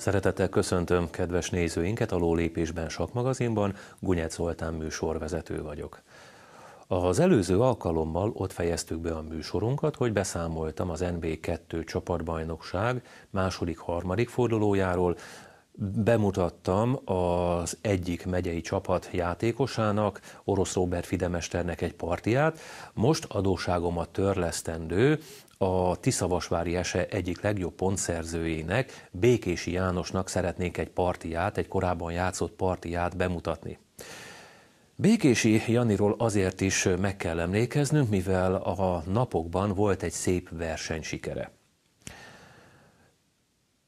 Szeretettel köszöntöm kedves nézőinket a Lólépésben Sakmagazinban, Gunyec Zoltán műsorvezető vagyok. Az előző alkalommal ott fejeztük be a műsorunkat, hogy beszámoltam az NB2 csapatbajnokság második-harmadik fordulójáról, bemutattam az egyik megyei csapat játékosának, Orosz Robert Fidemesternek egy partiát, most adóságomat törlesztendő, a Tiszavasvári ese egyik legjobb pontszerzőjének, Békési Jánosnak szeretnénk egy partiát, egy korábban játszott partiát bemutatni. Békési Janiról azért is meg kell emlékeznünk, mivel a napokban volt egy szép versenysikere.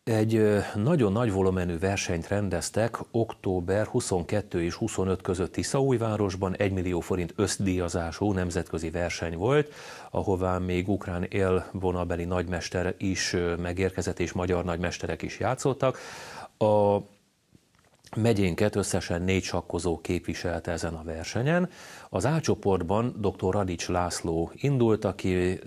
Egy nagyon nagy volumenű versenyt rendeztek október 22 és 25 között Tiszaújvárosban, 1 millió forint összdíjazású nemzetközi verseny volt, ahová még ukrán élvonalbeli nagymester is megérkezett, és magyar nagymesterek is játszottak. A megyénket összesen négy sakkozó képviselte ezen a versenyen. Az A csoportban dr. Radics László indult, aki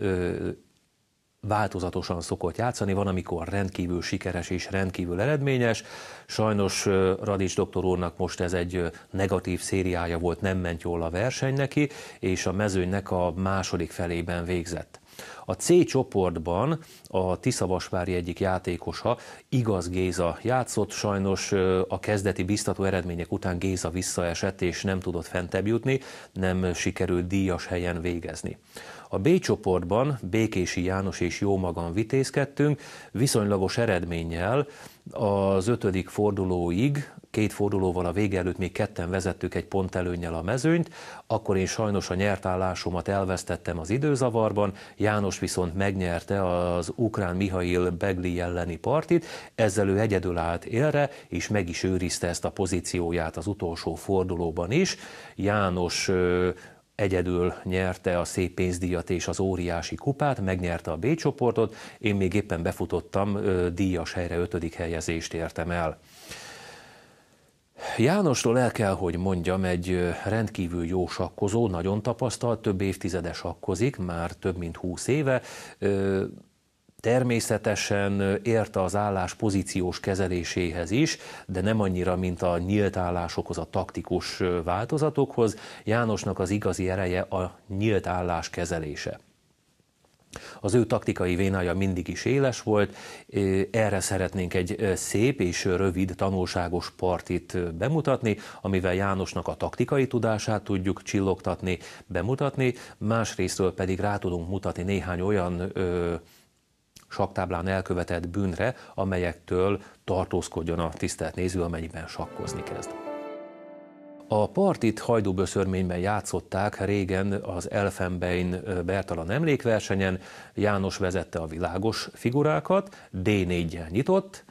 változatosan szokott játszani, van, amikor rendkívül sikeres és rendkívül eredményes. Sajnos Radics doktor úrnak most ez egy negatív szériája volt, nem ment jól a verseny neki, és a mezőnynek a második felében végzett. A C csoportban a Tiszavasvári egyik játékosa, Igaz Géza játszott, sajnos a kezdeti biztató eredmények után Géza visszaesett és nem tudott fentebb jutni, nem sikerült díjas helyen végezni. A B csoportban Békési János és Jómagan vitézkedtünk, viszonylagos eredménnyel az ötödik fordulóig két fordulóval a vége előtt még ketten vezettük egy pont előnnyel a mezőnyt, akkor én sajnos a nyertállásomat elvesztettem az időzavarban, János viszont megnyerte az ukrán Mihail Begli elleni partit, ezzel ő egyedül állt élre, és meg is őrizte ezt a pozícióját az utolsó fordulóban is. János egyedül nyerte a szép pénzdíjat és az óriási kupát, megnyerte a B csoportot, én még éppen befutottam, díjas helyre ötödik helyezést értem el. Jánosról el kell, hogy mondjam, egy rendkívül jó sakkozó, nagyon tapasztalt, több évtizedes sakkozik, már több mint húsz éve. Természetesen érte az állás pozíciós kezeléséhez is, de nem annyira, mint a nyílt állásokhoz, a taktikus változatokhoz. Jánosnak az igazi ereje a nyílt állás kezelése. Az ő taktikai vénája mindig is éles volt, erre szeretnénk egy szép és rövid tanulságos partit bemutatni, amivel Jánosnak a taktikai tudását tudjuk csillogtatni, bemutatni, másrésztről pedig rá tudunk mutatni néhány olyan ö, saktáblán elkövetett bűnre, amelyektől tartózkodjon a tisztelt néző, amennyiben sakkozni kezd. A partit hajdúböszörményben játszották régen az Elfenbein Bertalan emlékversenyen, János vezette a világos figurákat, d 4 nyitott,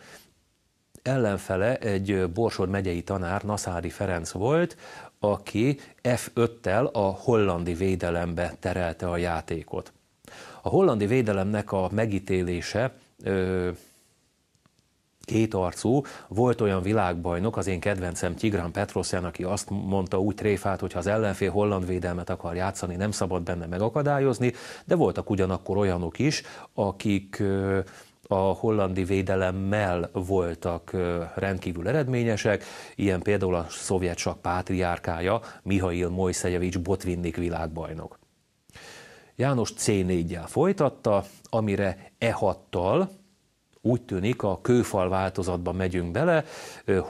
ellenfele egy Borsod megyei tanár, Naszári Ferenc volt, aki F5-tel a hollandi védelembe terelte a játékot. A hollandi védelemnek a megítélése ö, kétarcú. Volt olyan világbajnok, az én kedvencem Tigran Petrosyan, aki azt mondta úgy tréfát, hogy ha az ellenfél holland védelmet akar játszani, nem szabad benne megakadályozni, de voltak ugyanakkor olyanok is, akik a hollandi védelemmel voltak rendkívül eredményesek, ilyen például a szovjet sak pátriárkája Mihail Mojszejevics Botvinnik világbajnok. János C4-jel folytatta, amire E6-tal, úgy tűnik a kőfal változatban megyünk bele,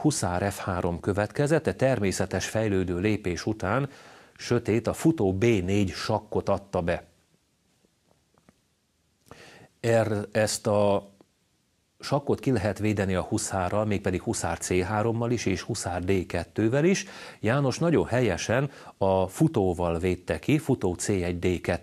Huszár F3 következett, a természetes fejlődő lépés után sötét a futó B4 sakkot adta be. Er, ezt a sakkot ki lehet védeni a huszárral, mégpedig huszár C3-mal is és huszár D2-vel is. János nagyon helyesen a futóval védte ki, futó C1 D2.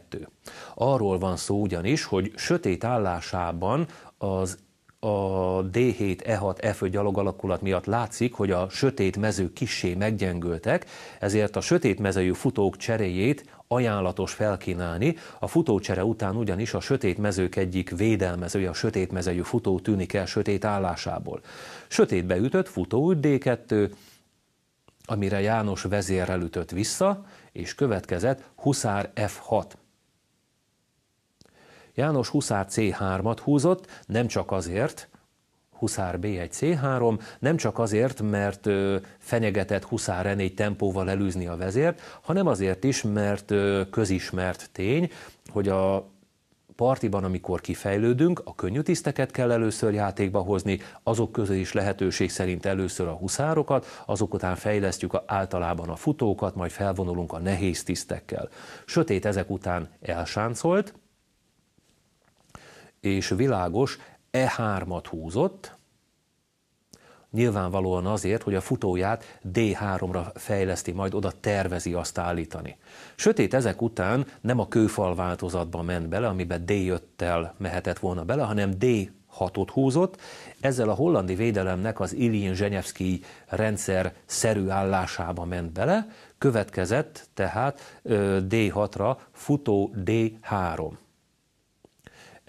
Arról van szó ugyanis, hogy sötét állásában az a D7, E6, E5 gyalog alakulat miatt látszik, hogy a sötét mezők kissé meggyengültek, ezért a sötét mezőjű futók cseréjét ajánlatos felkínálni. A futócsere után ugyanis a sötét mezők egyik védelmezője, a sötét mezőjű futó tűnik el sötét állásából. Sötétbe beütött futó D2, amire János vezérrel ütött vissza, és következett Huszár F6. János Huszár C3-at húzott, nem csak azért, Huszár B1C3, nem csak azért, mert ö, fenyegetett Huszár n 4 tempóval elűzni a vezért, hanem azért is, mert ö, közismert tény, hogy a partiban, amikor kifejlődünk, a könnyű tiszteket kell először játékba hozni, azok közül is lehetőség szerint először a huszárokat, azok után fejlesztjük a, általában a futókat, majd felvonulunk a nehéz tisztekkel. Sötét ezek után elsáncolt, és világos E3-at húzott, nyilvánvalóan azért, hogy a futóját D3-ra fejleszti, majd oda tervezi azt állítani. Sötét ezek után nem a kőfal változatba ment bele, amiben D5-tel mehetett volna bele, hanem D 6-ot húzott, ezzel a hollandi védelemnek az Ilyin Zsenyevszki rendszer szerű állásába ment bele, következett tehát D6-ra futó D3.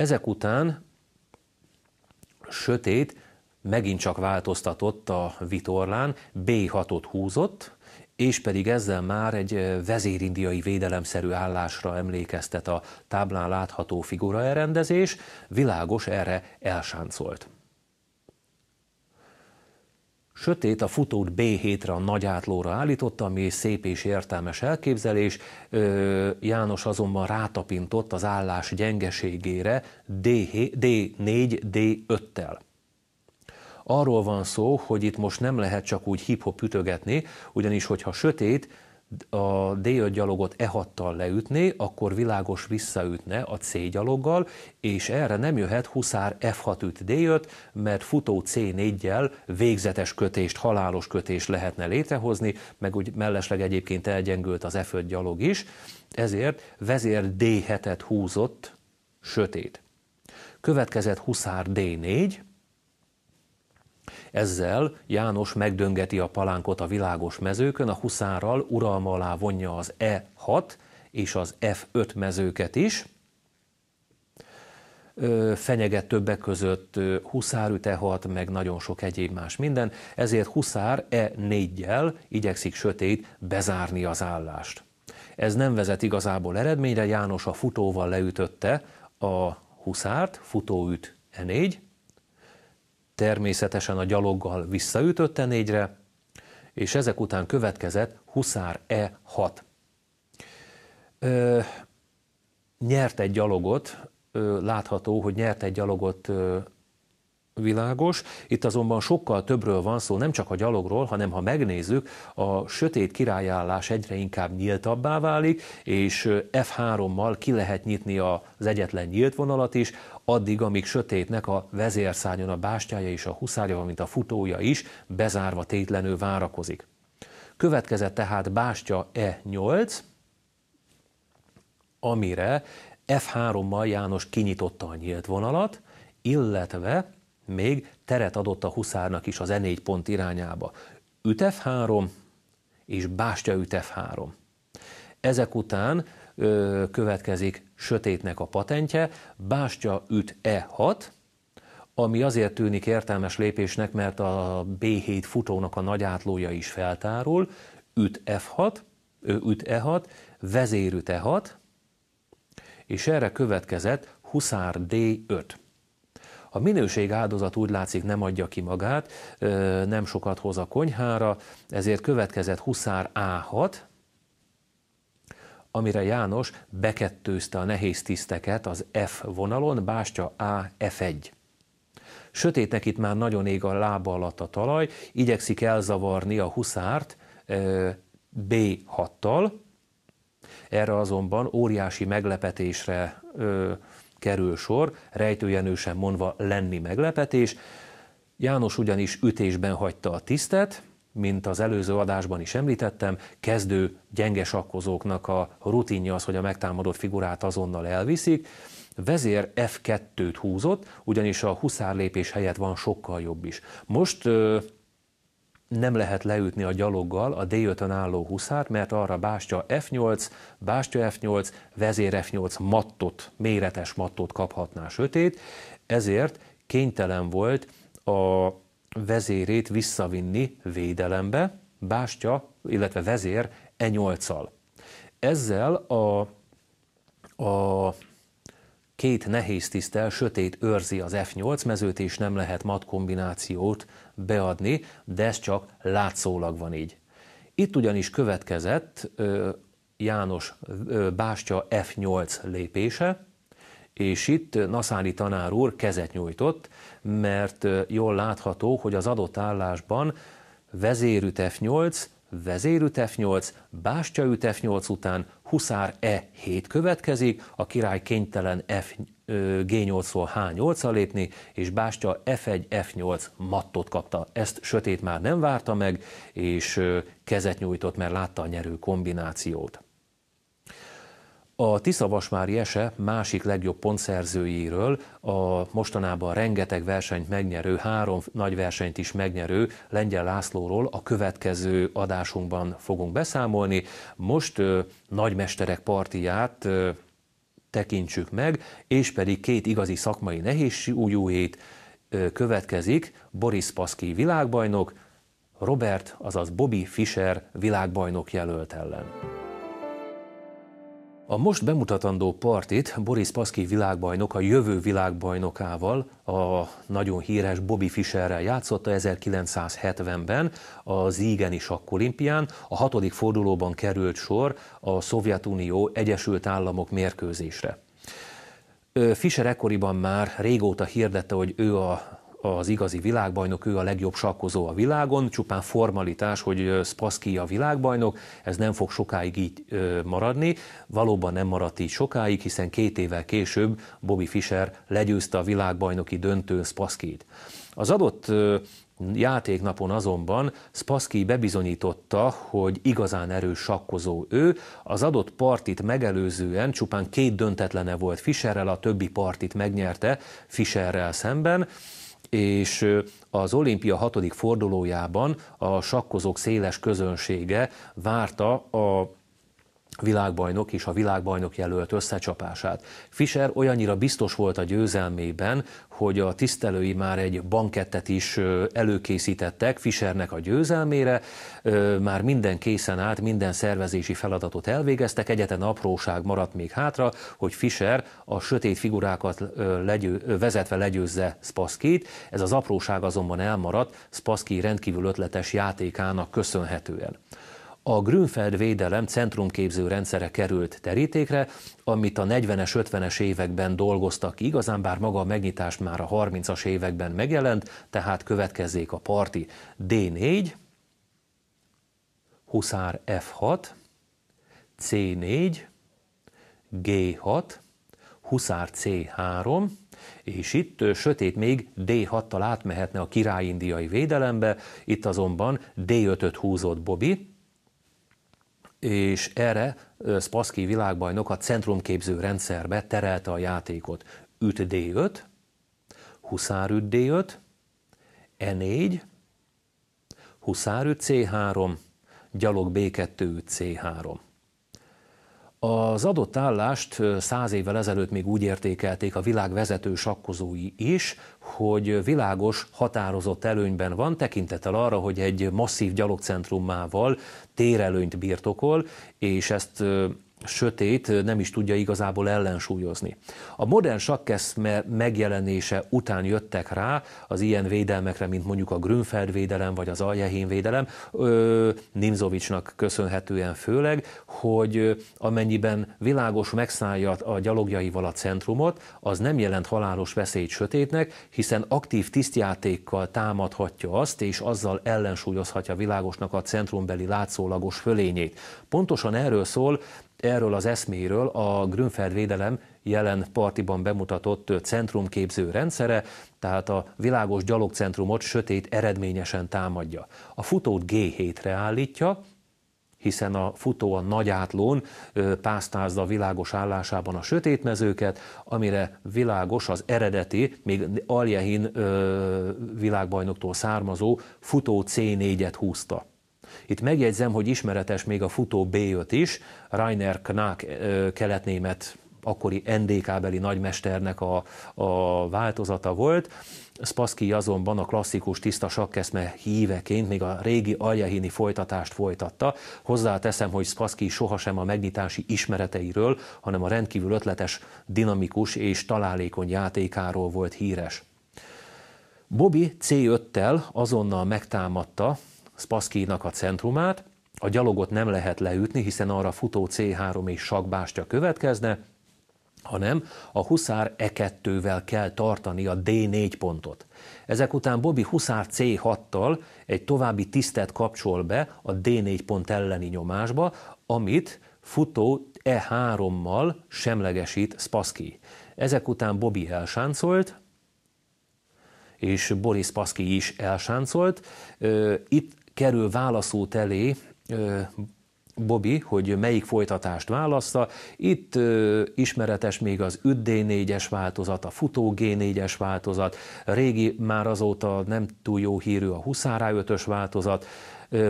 Ezek után sötét megint csak változtatott a vitorlán, B6-ot húzott, és pedig ezzel már egy vezérindiai védelemszerű állásra emlékeztet a táblán látható figura elrendezés, világos erre elsáncolt. Sötét a futót B7-re, a nagy átlóra állította, ami szép és értelmes elképzelés. János azonban rátapintott az állás gyengeségére D4, D5-tel arról van szó, hogy itt most nem lehet csak úgy hip-hop ütögetni, ugyanis hogyha sötét, a D5 gyalogot e 6 leütné, akkor világos visszaütne a C gyaloggal, és erre nem jöhet huszár F6 üt D5, mert futó C4-jel végzetes kötést, halálos kötést lehetne létrehozni, meg úgy mellesleg egyébként elgyengült az F5 gyalog is, ezért vezér D7-et húzott sötét. Következett huszár D4, ezzel János megdöngeti a palánkot a világos mezőkön, a huszárral uralma alá vonja az E6 és az F5 mezőket is, fenyeget többek között Huszár 6 meg nagyon sok egyéb más minden, ezért Huszár E4-jel igyekszik sötét bezárni az állást. Ez nem vezet igazából eredményre, János a futóval leütötte a Huszárt, futóüt E4, Természetesen a gyaloggal visszaütötte négyre, és ezek után következett Huszár E6. Ö, nyert egy gyalogot, ö, látható, hogy nyert egy gyalogot ö, Világos, itt azonban sokkal többről van szó, nem csak a gyalogról, hanem ha megnézzük, a sötét királyállás egyre inkább nyíltabbá válik, és F3-mal ki lehet nyitni az egyetlen nyílt vonalat is, addig, amíg sötétnek a vezérszányon a bástyája és a huszárja, mint a futója is bezárva tétlenül várakozik. Következett tehát bástya E8, amire F3-mal János kinyitotta a nyílt vonalat, illetve még teret adott a huszárnak is az E4 pont irányába. Ütef 3 és Bástya Ütef 3. Ezek után ö, következik sötétnek a patentje, Bástya üt E6, ami azért tűnik értelmes lépésnek, mert a B7 futónak a nagy átlója is feltárul, üt F6, ő üt E6, vezér üt E6, és erre következett huszár D5. A minőség áldozat úgy látszik nem adja ki magát, nem sokat hoz a konyhára, ezért következett Huszár A6, amire János bekettőzte a nehéz tiszteket az F vonalon, bástya A F1. Sötétnek itt már nagyon ég a lába alatt a talaj, igyekszik elzavarni a huszárt B6-tal, erre azonban óriási meglepetésre kerül sor, rejtőjenősen mondva lenni meglepetés. János ugyanis ütésben hagyta a tisztet, mint az előző adásban is említettem, kezdő gyenge sakkozóknak a rutinja az, hogy a megtámadott figurát azonnal elviszik, vezér F2-t húzott, ugyanis a huszárlépés helyett van sokkal jobb is. Most nem lehet leütni a gyaloggal a D5-ön álló huszát, mert arra bástya F8, bástya F8, vezér F8 mattot, méretes mattot kaphatná sötét, ezért kénytelen volt a vezérét visszavinni védelembe, bástya, illetve vezér e 8 al Ezzel a, a két nehéz tisztel sötét őrzi az F8 mezőt, és nem lehet mat kombinációt beadni, de ez csak látszólag van így. Itt ugyanis következett János Bástya F8 lépése, és itt Naszáni tanár úr kezet nyújtott, mert jól látható, hogy az adott állásban vezérüt F8, vezérüt F8, bástyaüt F8 után huszár E7 következik, a király kénytelen F, G8-ról H8-ra lépni, és Bástya F1, F8 mattot kapta. Ezt sötét már nem várta meg, és kezet nyújtott, mert látta a nyerő kombinációt. A Tiszavasmári Ese másik legjobb pontszerzőjéről, a mostanában rengeteg versenyt megnyerő, három nagy versenyt is megnyerő Lengyel Lászlóról a következő adásunkban fogunk beszámolni. Most ö, nagymesterek partiját ö, tekintsük meg, és pedig két igazi szakmai nehézsúlyú hét következik, Boris Paszki világbajnok, Robert, azaz Bobby Fischer világbajnok jelölt ellen. A most bemutatandó partit Boris Paszki világbajnok a jövő világbajnokával, a nagyon híres Bobby Fischerrel játszotta 1970-ben az Igeni sakkolimpián. A hatodik fordulóban került sor a Szovjetunió Egyesült Államok mérkőzésre. Fischer ekkoriban már régóta hirdette, hogy ő a az igazi világbajnok, ő a legjobb sakkozó a világon, csupán formalitás, hogy Spassky a világbajnok, ez nem fog sokáig így maradni, valóban nem maradt így sokáig, hiszen két évvel később Bobby Fischer legyőzte a világbajnoki döntőn Spasskyt. Az adott játéknapon azonban Spassky bebizonyította, hogy igazán erős sakkozó ő, az adott partit megelőzően csupán két döntetlene volt Fischerrel, a többi partit megnyerte Fischerrel szemben, és az olimpia hatodik fordulójában a sakkozók széles közönsége várta a világbajnok és a világbajnok jelölt összecsapását. Fischer olyannyira biztos volt a győzelmében, hogy a tisztelői már egy bankettet is előkészítettek Fischernek a győzelmére, már minden készen állt, minden szervezési feladatot elvégeztek, egyetlen apróság maradt még hátra, hogy Fischer a sötét figurákat legyő, vezetve legyőzze Spaszkit, ez az apróság azonban elmaradt Spaszki rendkívül ötletes játékának köszönhetően a Grünfeld védelem centrumképző rendszere került terítékre, amit a 40-es, 50-es években dolgoztak ki, igazán bár maga a megnyitás már a 30-as években megjelent, tehát következzék a parti D4, Huszár F6, C4, G6, Huszár C3, és itt sötét még D6-tal átmehetne a királyindiai védelembe, itt azonban D5-öt húzott Bobby, és erre Spassky világbajnok a centrumképző rendszerbe terelte a játékot. Üt D5, Huszár üt D5, E4, Huszár üt C3, Gyalog B2 üt C3. Az adott állást száz évvel ezelőtt még úgy értékelték a világ vezető sakkozói is, hogy világos, határozott előnyben van, tekintettel arra, hogy egy masszív gyalogcentrumával térelőnyt birtokol, és ezt sötét nem is tudja igazából ellensúlyozni. A modern sakkeszme megjelenése után jöttek rá az ilyen védelmekre, mint mondjuk a Grünfeld védelem vagy az Aljehén védelem, Nimzovicsnak köszönhetően főleg, hogy amennyiben világos megszállja a gyalogjaival a centrumot, az nem jelent halálos veszélyt sötétnek, hiszen aktív tisztjátékkal támadhatja azt, és azzal ellensúlyozhatja világosnak a centrumbeli látszólagos fölényét. Pontosan erről szól erről az eszméről a Grünfeld Védelem jelen partiban bemutatott centrumképző rendszere, tehát a világos gyalogcentrumot sötét eredményesen támadja. A futót G7-re állítja, hiszen a futó a nagy átlón pásztázza a világos állásában a sötét mezőket, amire világos az eredeti, még Aljehin világbajnoktól származó futó C4-et húzta. Itt megjegyzem, hogy ismeretes még a futó B5 is, Rainer Knack keletnémet akkori NDK-beli nagymesternek a, a változata volt. Spassky azonban a klasszikus tiszta sakkeszme híveként még a régi aljahini folytatást folytatta. Hozzáteszem, hogy Spassky sohasem a megnyitási ismereteiről, hanem a rendkívül ötletes, dinamikus és találékony játékáról volt híres. Bobby C5-tel azonnal megtámadta Spaszkinak a centrumát, a gyalogot nem lehet leütni, hiszen arra futó C3 és sakbástya következne, hanem a Huszár E2-vel kell tartani a D4 pontot. Ezek után Bobby Huszár C6-tal egy további tisztet kapcsol be a D4 pont elleni nyomásba, amit futó E3-mal semlegesít Spassky. Ezek után Bobby elsáncolt, és Boris Spassky is elsáncolt. Itt kerül válaszút elé Bobby, hogy melyik folytatást választa. Itt ismeretes még az üd 4 es változat, a futó G4-es változat, régi már azóta nem túl jó hírű a huszárá 5-ös változat.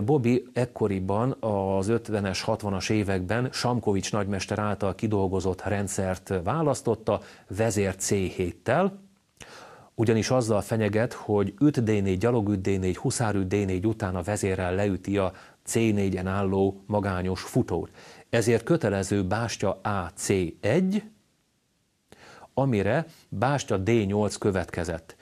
Bobby ekkoriban az 50-es, 60-as években Samkovics nagymester által kidolgozott rendszert választotta vezér C7-tel, ugyanis azzal fenyeget, hogy 5D4, gyalog 5 D4, huszár 5 D4 után a vezérrel leüti a C4-en álló magányos futót. Ezért kötelező bástya AC1, amire bástya D8 következett.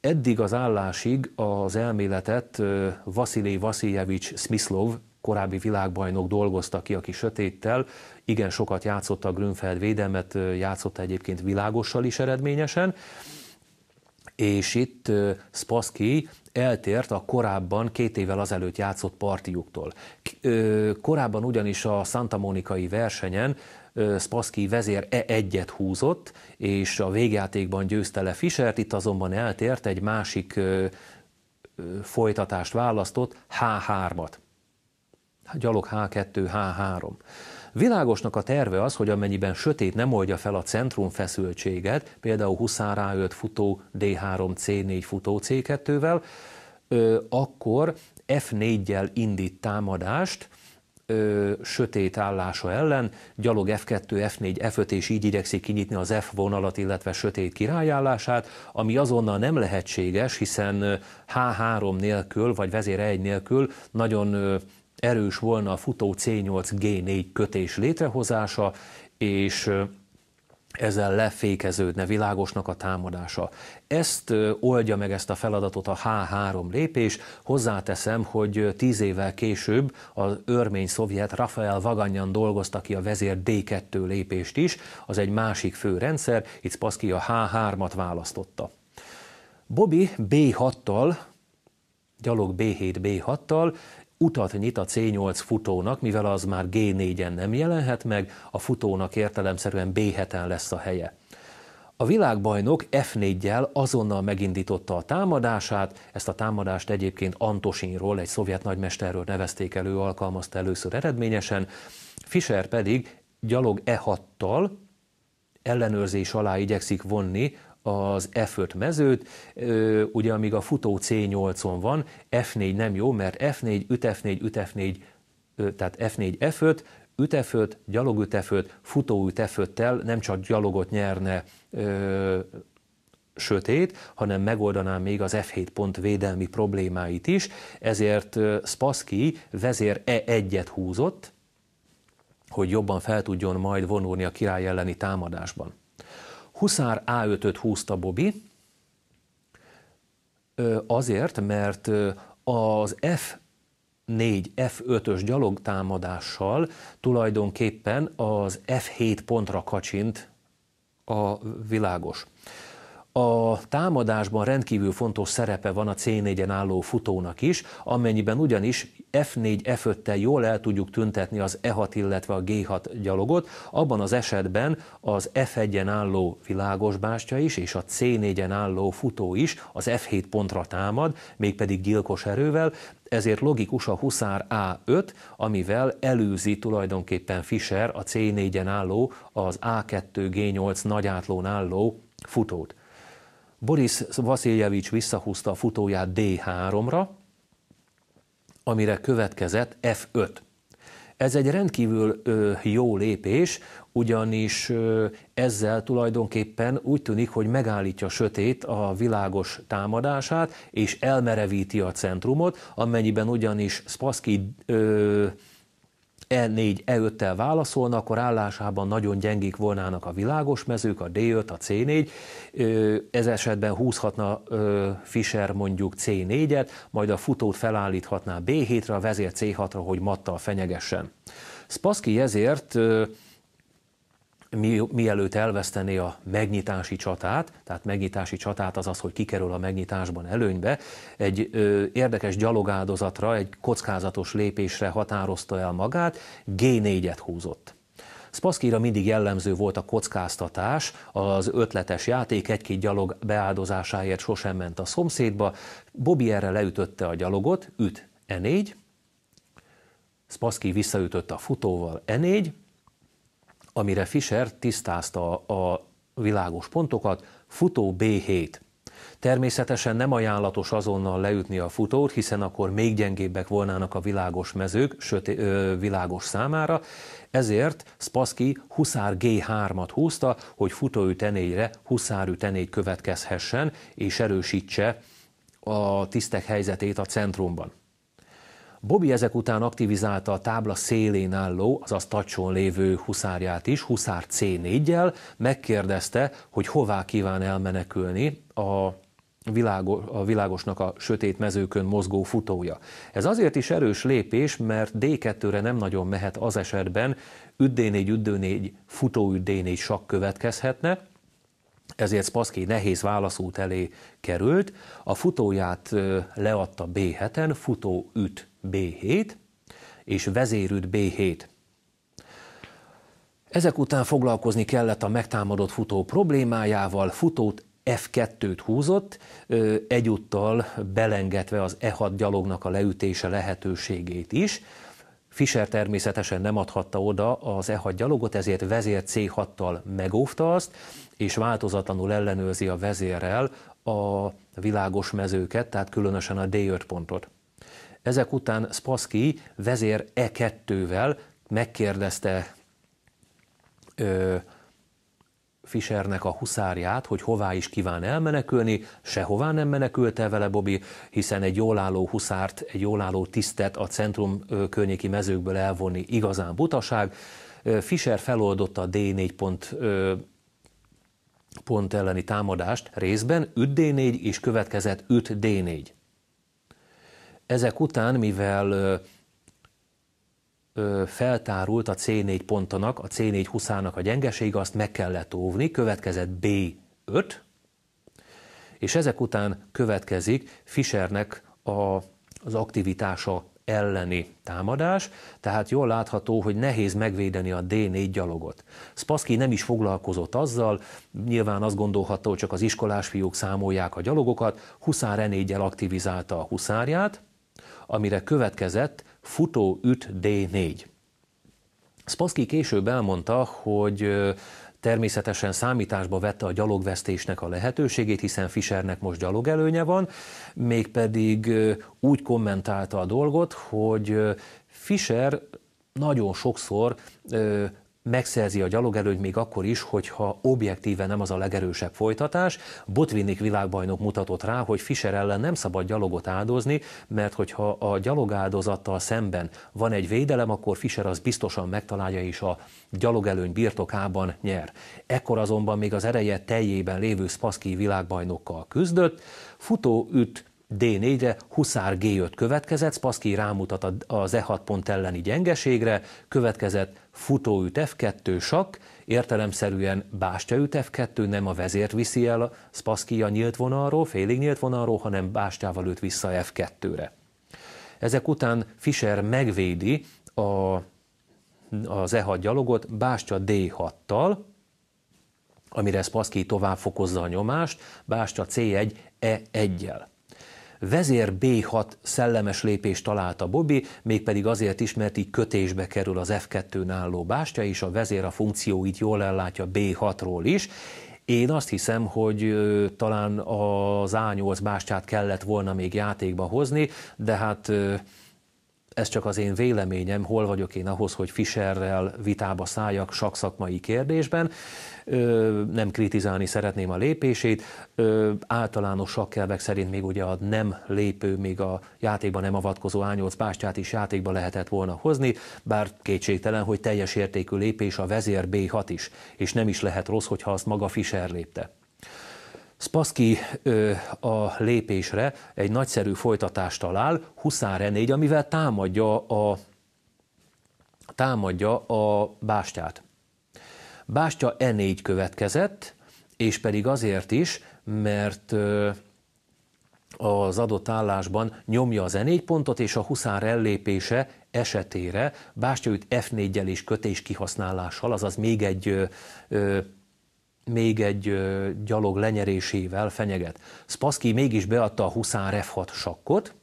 Eddig az állásig az elméletet Vasilé Vasiljevics Smislov, korábbi világbajnok dolgozta ki, aki sötéttel, igen sokat játszott a Grünfeld védelmet, játszott egyébként világossal is eredményesen, és itt Spassky eltért a korábban két évvel azelőtt játszott partiuktól. Korábban ugyanis a Santa Monikai versenyen Spassky vezér E1-et húzott, és a végjátékban győzte le Fischert, itt azonban eltért, egy másik folytatást választott, H3-at. Gyalog H2, H3. Világosnak a terve az, hogy amennyiben sötét nem oldja fel a centrum feszültséget, például Huszárá 5 futó D3-C4 futó C2-vel, akkor F4-jel indít támadást, ö, sötét állása ellen, gyalog F2, F4, F5 és így igyekszik kinyitni az F vonalat, illetve sötét királyállását, ami azonnal nem lehetséges, hiszen H3 nélkül, vagy vezér 1 nélkül nagyon ö, erős volna a futó C8G4 kötés létrehozása, és ezzel lefékeződne világosnak a támadása. Ezt oldja meg ezt a feladatot a H3 lépés. Hozzáteszem, hogy tíz évvel később az örmény szovjet Rafael Vaganyan dolgozta ki a vezér D2 lépést is, az egy másik fő rendszer, itt Spassky a H3-at választotta. Bobby B6-tal, gyalog B7-B6-tal utat nyit a C8 futónak, mivel az már G4-en nem jelenhet meg, a futónak értelemszerűen B7-en lesz a helye. A világbajnok F4-jel azonnal megindította a támadását, ezt a támadást egyébként Antosinról, egy szovjet nagymesterről nevezték elő, alkalmazta először eredményesen, Fischer pedig gyalog E6-tal ellenőrzés alá igyekszik vonni az F5 mezőt, ugye amíg a futó C8-on van, F4 nem jó, mert F4, üt F4, üt F4, tehát F4, F5, üt F5, gyalog üt F5, futó üt f tel nem csak gyalogot nyerne sötét, hanem megoldaná még az F7 pont védelmi problémáit is, ezért Spassky vezér E1-et húzott, hogy jobban fel tudjon majd vonulni a király elleni támadásban. Huszár A5-öt húzta Bobby, azért, mert az F 4 F5-ös gyalogtámadással tulajdonképpen az F7 pontra kacsint a világos. A támadásban rendkívül fontos szerepe van a C4-en álló futónak is, amennyiben ugyanis F4-F5-tel jól el tudjuk tüntetni az E6, illetve a G6 gyalogot, abban az esetben az F1-en álló világos bástya is, és a C4-en álló futó is az F7 pontra támad, mégpedig gyilkos erővel, ezért logikus a Huszár A5, amivel előzi tulajdonképpen Fischer a C4-en álló, az A2G8 nagyátlón álló futót. Boris Vasiljevics visszahúzta a futóját D3-ra, amire következett F5. Ez egy rendkívül ö, jó lépés, ugyanis ö, ezzel tulajdonképpen úgy tűnik, hogy megállítja sötét a világos támadását, és elmerevíti a centrumot, amennyiben ugyanis Spassky ö, E4, E5-tel válaszolna, akkor állásában nagyon gyengék volnának a világos mezők, a D5, a C4, ez esetben húzhatna Fischer mondjuk C4-et, majd a futót felállíthatná B7-re, a vezér C6-ra, hogy mattal fenyegessen. Spassky ezért mielőtt elvesztené a megnyitási csatát, tehát megnyitási csatát az az, hogy kikerül a megnyitásban előnybe, egy ö, érdekes gyalogáldozatra, egy kockázatos lépésre határozta el magát, G4-et húzott. Spaszkira mindig jellemző volt a kockáztatás, az ötletes játék egy-két gyalog beáldozásáért sosem ment a szomszédba. Bobby erre leütötte a gyalogot, üt E4, Spaszki visszaütött a futóval E4, amire Fischer tisztázta a világos pontokat, futó B7. Természetesen nem ajánlatos azonnal leütni a futót, hiszen akkor még gyengébbek volnának a világos mezők sőt ö, világos számára, ezért Spassky Huszár G3-at húzta, hogy futóüt N4-re következhessen és erősítse a tisztek helyzetét a centrumban. Bobby ezek után aktivizálta a tábla szélén álló, azaz tacson lévő huszárját is, huszár C4-jel, megkérdezte, hogy hová kíván elmenekülni a a világosnak a sötét mezőkön mozgó futója. Ez azért is erős lépés, mert D2-re nem nagyon mehet az esetben, üd D4, üd D4, futó üd D4 sakk következhetne, ezért Spaszki nehéz válaszút elé került, a futóját leadta B7-en, futó üt B7, és vezérüt B7. Ezek után foglalkozni kellett a megtámadott futó problémájával, futót F2-t húzott, egyúttal belengetve az E6 gyalognak a leütése lehetőségét is, Fischer természetesen nem adhatta oda az EHA gyalogot, ezért vezér C6-tal megóvta azt, és változatlanul ellenőrzi a vezérrel a világos mezőket, tehát különösen a D5 pontot. Ezek után Spassky vezér E2-vel megkérdezte ö, Fishernek a huszárját, hogy hová is kíván elmenekülni, sehová nem menekült el vele Bobby, hiszen egy jól álló huszárt, egy jól álló tisztet a centrum környéki mezőkből elvonni igazán butaság. Fischer feloldotta a D4 pont pont elleni támadást részben üt D4 és következett üt D4. Ezek után, mivel feltárult a C4 pontonak, a C4 huszának a gyengesége, azt meg kellett óvni, következett B5, és ezek után következik Fischernek a, az aktivitása elleni támadás, tehát jól látható, hogy nehéz megvédeni a D4 gyalogot. Spassky nem is foglalkozott azzal, nyilván azt gondolhatta, hogy csak az iskolás fiúk számolják a gyalogokat, Huszár e aktivizálta a huszárját, amire következett futó üt D4. Spassky később elmondta, hogy természetesen számításba vette a gyalogvesztésnek a lehetőségét, hiszen Fischernek most gyalogelőnye van, mégpedig úgy kommentálta a dolgot, hogy Fischer nagyon sokszor megszerzi a gyalogerőt még akkor is, hogyha objektíve nem az a legerősebb folytatás. Botvinnik világbajnok mutatott rá, hogy Fischer ellen nem szabad gyalogot áldozni, mert hogyha a gyalogáldozattal szemben van egy védelem, akkor Fischer az biztosan megtalálja és a gyalogelőny birtokában nyer. Ekkor azonban még az ereje teljében lévő Spaszki világbajnokkal küzdött, futó üt D4-re Huszár G5 következett, Spaszki rámutat az E6 pont elleni gyengeségre, következett futóüt F2 sak, értelemszerűen bástyaüt F2 nem a vezért viszi el Spaszki a nyílt vonalról, félig nyílt vonalról, hanem bástyával őt vissza F2-re. Ezek után Fischer megvédi a, az E6 gyalogot bástya D6-tal, amire Spaszki tovább fokozza a nyomást, bástya C1 E1-jel. E Vezér B6 szellemes lépést találta Bobby, mégpedig azért is, mert így kötésbe kerül az F2-n álló bástya, és a vezér a funkcióit jól ellátja B6-ról is, én azt hiszem, hogy talán az A8 bástyát kellett volna még játékba hozni, de hát ez csak az én véleményem, hol vagyok én ahhoz, hogy Fischerrel vitába szálljak sakszakmai kérdésben, nem kritizálni szeretném a lépését, általános sakkelvek szerint még ugye a nem lépő, még a játékban nem avatkozó A8 bástyát is játékba lehetett volna hozni, bár kétségtelen, hogy teljes értékű lépés a vezér B6 is, és nem is lehet rossz, hogyha azt maga Fischer lépte. Spaszki ö, a lépésre egy nagyszerű folytatást talál, Huszár 4 amivel támadja a, támadja a bástyát. Bástya E4 következett, és pedig azért is, mert ö, az adott állásban nyomja az E4 pontot, és a huszár ellépése esetére bástya üt F4-gyel és kötés kihasználással, azaz még egy ö, még egy gyalog lenyerésével fenyeget. Spaszki mégis beadta a Huszán ref 6 sakkot,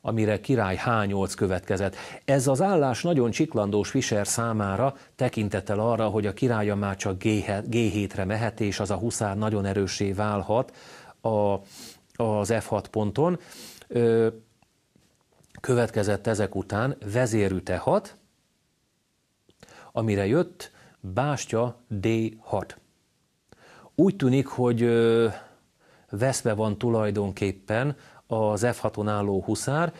amire király H8 következett. Ez az állás nagyon csiklandós Fischer számára, tekintettel arra, hogy a királya már csak G7-re mehet, és az a huszár nagyon erősé válhat a, az F6 ponton. Ö, következett ezek után vezérüte 6, amire jött Bástya D6. Úgy tűnik, hogy veszve van tulajdonképpen az F6-on álló huszár,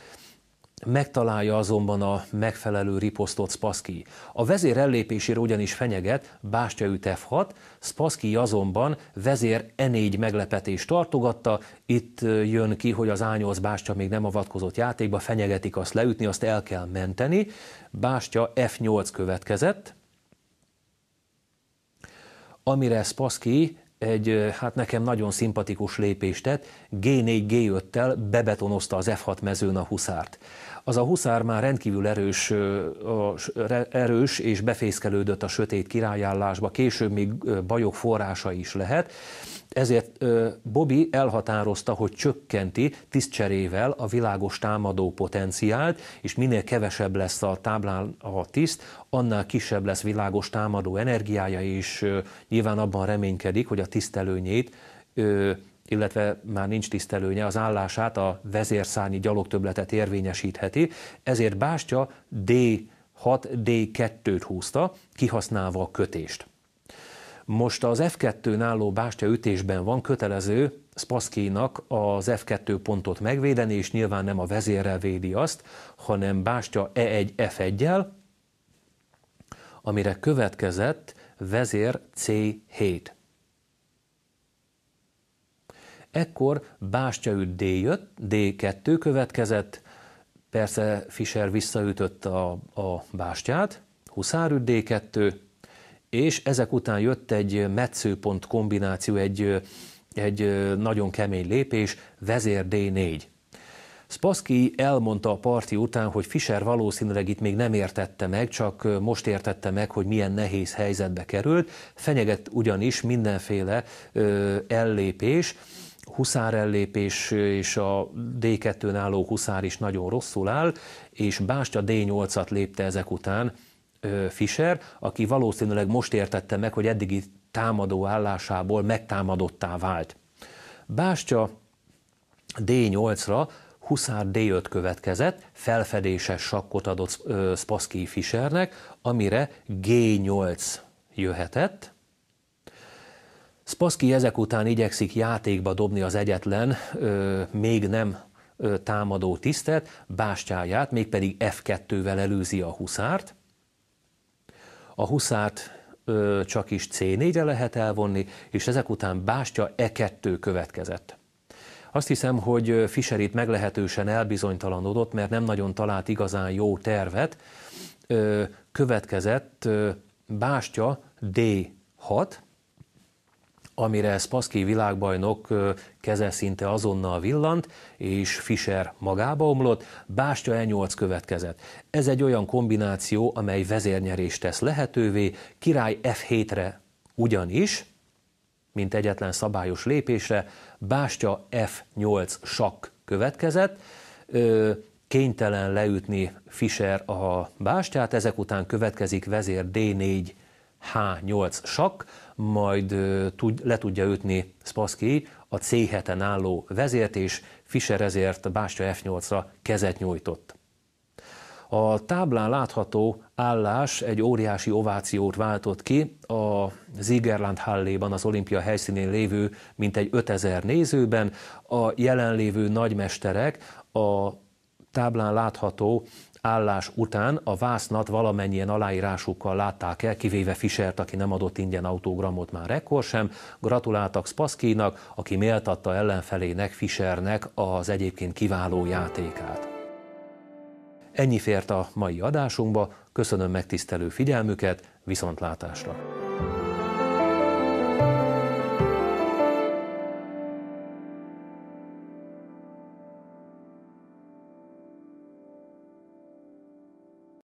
megtalálja azonban a megfelelő riposztot Spaszki. A vezér ellépésére ugyanis fenyeget, Bástya üt F6, Spaszki azonban vezér E4 meglepetést tartogatta, itt jön ki, hogy az A8 Bástya még nem avatkozott játékba, fenyegetik azt leütni, azt el kell menteni, Bástya F8 következett, amire Spassky egy, hát nekem nagyon szimpatikus lépést tett, G4-G5-tel bebetonozta az F6 mezőn a huszárt. Az a huszár már rendkívül erős, erős és befészkelődött a sötét királyállásba, később még bajok forrása is lehet, ezért Bobby elhatározta, hogy csökkenti tisztcserével a világos támadó potenciált, és minél kevesebb lesz a táblán a tiszt, annál kisebb lesz világos támadó energiája, és nyilván abban reménykedik, hogy a tisztelőnyét illetve már nincs tisztelőnye, az állását a vezérszárnyi gyalogtöbletet érvényesítheti, ezért Bástya D6, D2-t húzta, kihasználva a kötést. Most az F2-n álló Bástya ütésben van kötelező Spaszkinak az F2 pontot megvédeni, és nyilván nem a vezérrel védi azt, hanem Bástya E1 F1-jel, amire következett vezér C7. Ekkor bástyaüt D5, D2 következett, persze Fischer visszaütött a, a bástyát, huszárüt D2, és ezek után jött egy metszőpont kombináció, egy, egy nagyon kemény lépés, vezér D4. Spassky elmondta a parti után, hogy Fischer valószínűleg itt még nem értette meg, csak most értette meg, hogy milyen nehéz helyzetbe került. Fenyeget ugyanis mindenféle ö, ellépés. Huszár ellépés és a D2-n álló Huszár is nagyon rosszul áll, és Bástya D8-at lépte ezek után ö, Fischer, aki valószínűleg most értette meg, hogy eddigi támadó állásából megtámadottá vált. Bástya D8-ra Huszár 5 következett, felfedéses sakkot adott Spassky Fischernek, amire G8 jöhetett. Spassky ezek után igyekszik játékba dobni az egyetlen, ö, még nem ö, támadó tisztet, bástyáját, mégpedig F2-vel előzi a huszárt. A huszárt ö, csak is C4-re lehet elvonni, és ezek után bástya E2 következett. Azt hiszem, hogy Fischer itt meglehetősen elbizonytalanodott, mert nem nagyon talált igazán jó tervet. Következett Bástya D6, amire Spassky világbajnok keze szinte azonnal villant, és Fischer magába omlott, Bástya E8 következett. Ez egy olyan kombináció, amely vezérnyerést tesz lehetővé, király F7-re ugyanis, mint egyetlen szabályos lépésre, Bástya F8 sakk következett, kénytelen leütni Fischer a bástyát, ezek után következik vezér D4 H8 sakk, majd le tudja ütni Spassky a C7-en álló vezért, és Fischer ezért Bástya F8-ra kezet nyújtott. A táblán látható állás egy óriási ovációt váltott ki a Zigerland Halléban, az olimpia helyszínén lévő mintegy 5000 nézőben. A jelenlévő nagymesterek a táblán látható állás után a vásznat valamennyien aláírásukkal látták el, kivéve Fischert, aki nem adott ingyen autogramot már ekkor sem. Gratuláltak Spaszkinak, aki méltatta ellenfelének, Fischernek az egyébként kiváló játékát. Ennyi fért a mai adásunkba, köszönöm megtisztelő figyelmüket, viszontlátásra!